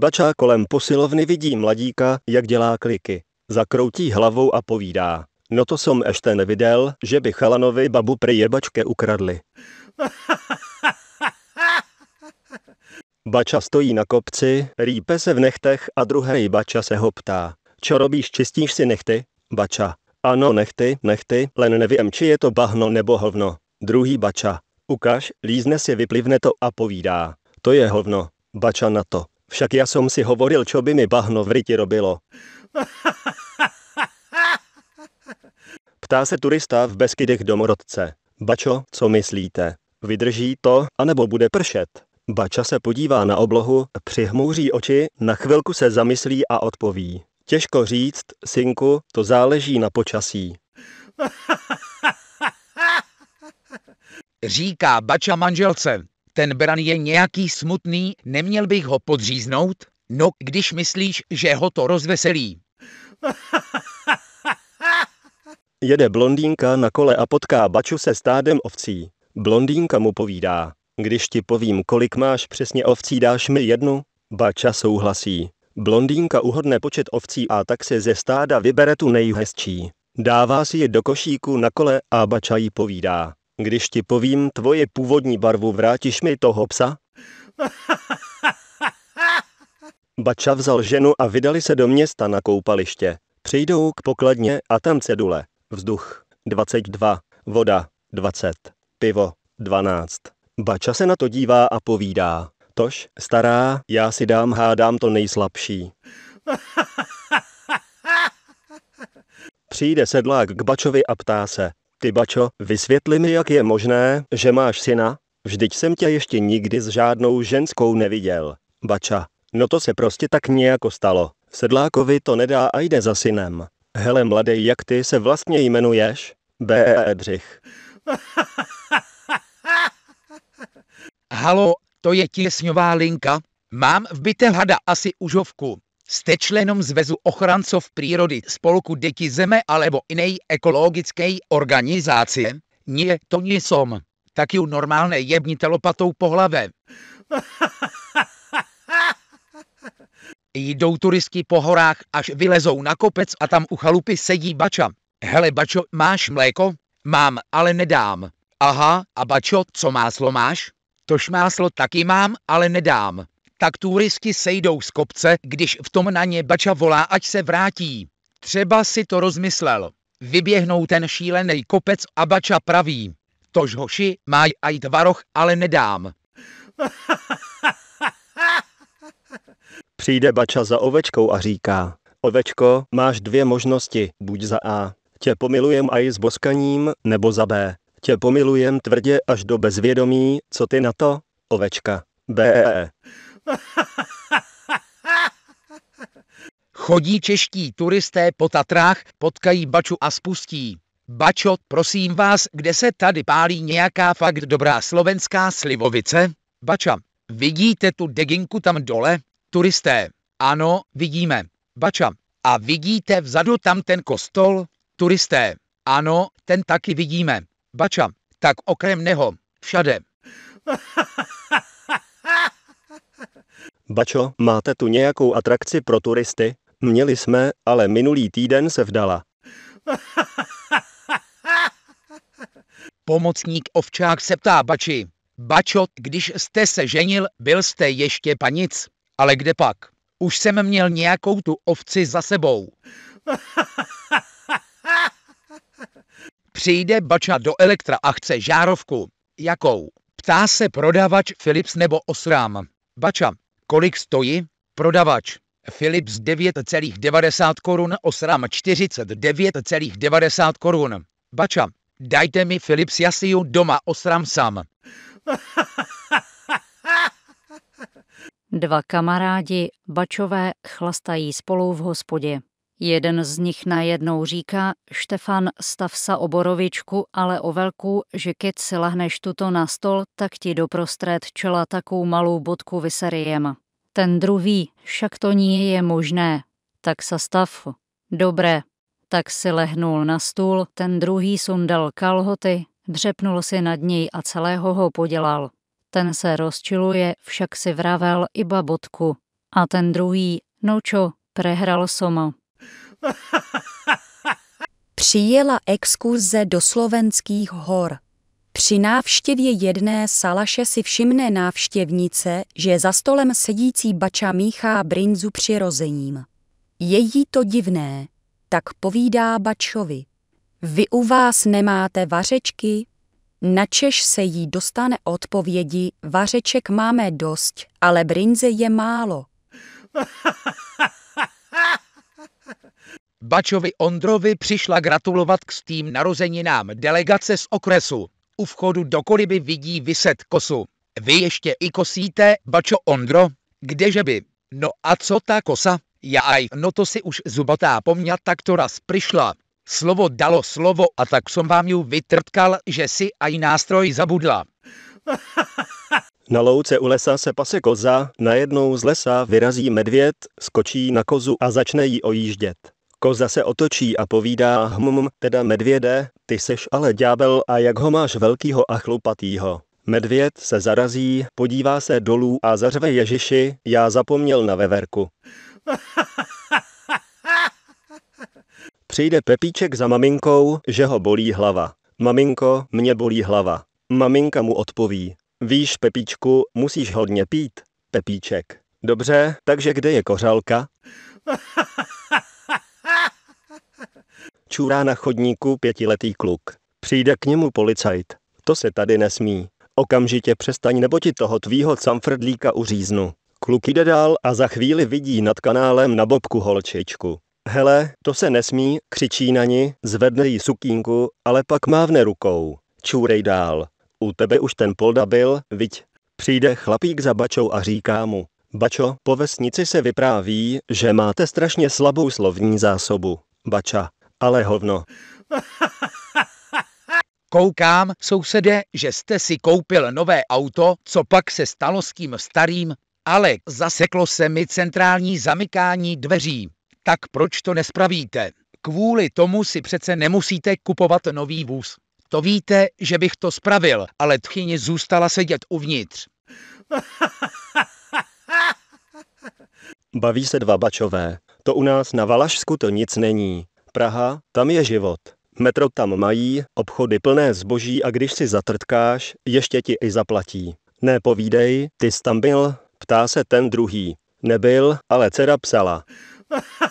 bača kolem posilovny vidí mladíka, jak dělá kliky. Zakroutí hlavou a povídá. No to som ještě nevidel, že by chalanovi babu pri jebačke ukradli. Bača stojí na kopci, rýpe se v nechtech a druhý bača se ho ptá. Čo robíš, čistíš si nechty? Bača. Ano, nechty, nechty, len nevím, či je to bahno nebo hovno. Druhý bača. Ukaž, lízne si, vyplivne to a povídá. To je hovno. Bača na to. Však já som si hovoril, čo by mi bahno v ryti robilo. Ptá se turista v Beskydech domorodce. Bačo, co myslíte? Vydrží to, anebo bude pršet? Bača se podívá na oblohu, přihmouří oči, na chvilku se zamyslí a odpoví. Těžko říct, synku, to záleží na počasí. Říká Bača manželce ten bran je nějaký smutný, neměl bych ho podříznout? No, když myslíš, že ho to rozveselí. Jede blondýnka na kole a potká baču se stádem ovcí. Blondýnka mu povídá, když ti povím, kolik máš přesně ovcí, dáš mi jednu? Bača souhlasí. Blondýnka uhodne počet ovcí a tak se ze stáda vybere tu nejhezčí. Dává si je do košíku na kole a Bača jí povídá. Když ti povím tvoje původní barvu, vrátíš mi toho psa? Bača vzal ženu a vydali se do města na koupaliště. Přijdou k pokladně a tam cedule. Vzduch 22, voda 20, pivo 12. Bača se na to dívá a povídá. Tož, stará, já si dám hádám to nejslabší. Přijde sedlák k Bačovi a ptá se, ty bačo, vysvětli mi jak je možné, že máš syna, vždyť jsem tě ještě nikdy s žádnou ženskou neviděl. Bača, no to se prostě tak nějako stalo, sedlákovi to nedá a jde za synem. Hele mladý, jak ty se vlastně jmenuješ? B. Edřich. Halo, to je tisňová linka. Mám v byte hada asi užovku. Jste členom Zvezu ochrancov přírody Spolku Děti Zeme alebo inej ekologické organizace? Nie, to som. Tak ju normálně jebnite lopatou po hlave. Jdou turisti po horách, až vylezou na kopec a tam u chalupy sedí bača. Hele bačo, máš mléko? Mám, ale nedám. Aha, a bačo, co máslo máš? Tož máslo taky mám, ale nedám tak turisti sejdou z kopce, když v tom na ně Bača volá, ať se vrátí. Třeba si to rozmyslel. Vyběhnou ten šílený kopec a Bača praví. Tož hoši, máj aj tvaroch, ale nedám. Přijde Bača za ovečkou a říká, ovečko, máš dvě možnosti, buď za A, tě pomilujem aj s boskaním, nebo za B, tě pomilujem tvrdě až do bezvědomí, co ty na to, ovečka. B. E e. Chodí čeští turisté po Tatrách, potkají Baču a spustí. Bačo, prosím vás, kde se tady pálí nějaká fakt dobrá slovenská slivovice? Bača, vidíte tu deginku tam dole? Turisté, ano, vidíme. Bača, a vidíte vzadu tam ten kostol? Turisté, ano, ten taky vidíme. Bača, tak okrem neho, všade. Bačo, máte tu nějakou atrakci pro turisty? Měli jsme, ale minulý týden se vdala. Pomocník ovčák se ptá Bači. Bačo, když jste se ženil, byl jste ještě panic. Ale kde pak? Už jsem měl nějakou tu ovci za sebou. Přijde Bača do Elektra a chce žárovku. Jakou? Ptá se prodavač Philips nebo Osram. Bača, kolik stojí? Prodavač. Philips 9,90 korun, Osram 49,90 korun. Bača, dajte mi Philips, já doma osram sám. Dva kamarádi Bačové chlastají spolu v hospodě. Jeden z nich najednou říká Štefan stav sa oborovičku, ale o velkou, že keď si lahneš tuto na stol, tak ti doprostřed čela takou malou bodku vyseriem. Ten druhý, však to ní je možné. Tak sa stav. Dobré. Tak si lehnul na stůl, ten druhý sundal kalhoty, dřepnul si nad něj a celého ho podělal. Ten se rozčiluje, však si vravel iba bodku. A ten druhý, no čo, prehral somo. Přijela exkurze do slovenských hor. Při návštěvě jedné salaše si všimne návštěvnice, že za stolem sedící bača míchá brinzu přirozením. Je jí to divné, tak povídá bačovi. Vy u vás nemáte vařečky? Načež se jí dostane odpovědi, vařeček máme dost, ale brinze je málo. Bačovi Ondrovi přišla gratulovat k stým narozeninám delegace z okresu. U vchodu do koliby vidí vyset kosu. Vy ještě i kosíte, Bačo Ondro? Kdeže by? No a co ta kosa? Jaj, no to si už zubatá pomňa tak to raz přišla. Slovo dalo slovo a tak jsem vám ju vytrtkal, že si aj nástroj zabudla. Na louce u lesa se pase koza, najednou z lesa vyrazí medvěd, skočí na kozu a začne jí ojíždět koza se otočí a povídá hmm, teda medvěde, ty seš ale ďábel a jak ho máš velkýho a chlupatýho. Medvěd se zarazí, podívá se dolů a zařve Ježiši, já zapomněl na veverku. Přijde Pepíček za maminkou, že ho bolí hlava. Maminko, mě bolí hlava. Maminka mu odpoví. Víš, Pepíčku, musíš hodně pít. Pepíček. Dobře, takže kde je kořálka? Čůrá na chodníku pětiletý kluk. Přijde k němu policajt. To se tady nesmí. Okamžitě přestaň nebo ti toho tvýho camfrdlíka uříznu. Kluk jde dál a za chvíli vidí nad kanálem na bobku holčičku. Hele, to se nesmí, křičí na ní, zvedne jí sukínku, ale pak mávne rukou. Čůrej dál. U tebe už ten polda byl, viď? Přijde chlapík za bačou a říká mu. Bačo, po vesnici se vypráví, že máte strašně slabou slovní zásobu. Bača, ale hovno. Koukám, sousede, že jste si koupil nové auto, co pak se stalo s tím starým, ale zaseklo se mi centrální zamykání dveří. Tak proč to nespravíte? Kvůli tomu si přece nemusíte kupovat nový vůz. To víte, že bych to spravil, ale tchyně zůstala sedět uvnitř. Baví se dva bačové. To u nás na Valašsku to nic není. Praha, tam je život. Metro tam mají, obchody plné zboží a když si zatrtkáš, ještě ti i zaplatí. Nepovídej, ty jsi tam byl, ptá se ten druhý. Nebyl, ale dcera psala.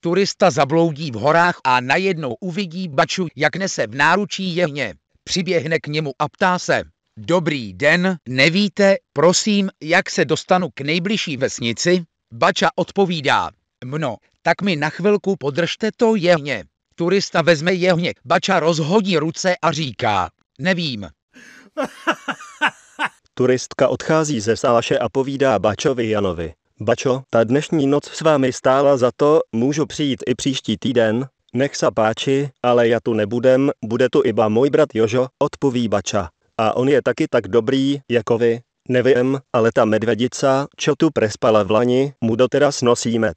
Turista zabloudí v horách a najednou uvidí baču, jak nese v náručí jehně. Přiběhne k němu a ptá se. Dobrý den, nevíte, prosím, jak se dostanu k nejbližší vesnici? Bača odpovídá. Mno, tak mi na chvilku podržte to jehně. Turista vezme jehně, bača rozhodí ruce a říká, nevím. Turistka odchází ze Salaše a povídá Bačovi Janovi. Bačo, ta dnešní noc s vámi stála za to, můžu přijít i příští týden, nech se páči, ale já tu nebudem, bude tu iba můj brat Jožo, odpoví Bača. A on je taky tak dobrý, jako vy. Nevím, ale ta medvedica, čo tu prespala v lani, mu doteraz nosí med.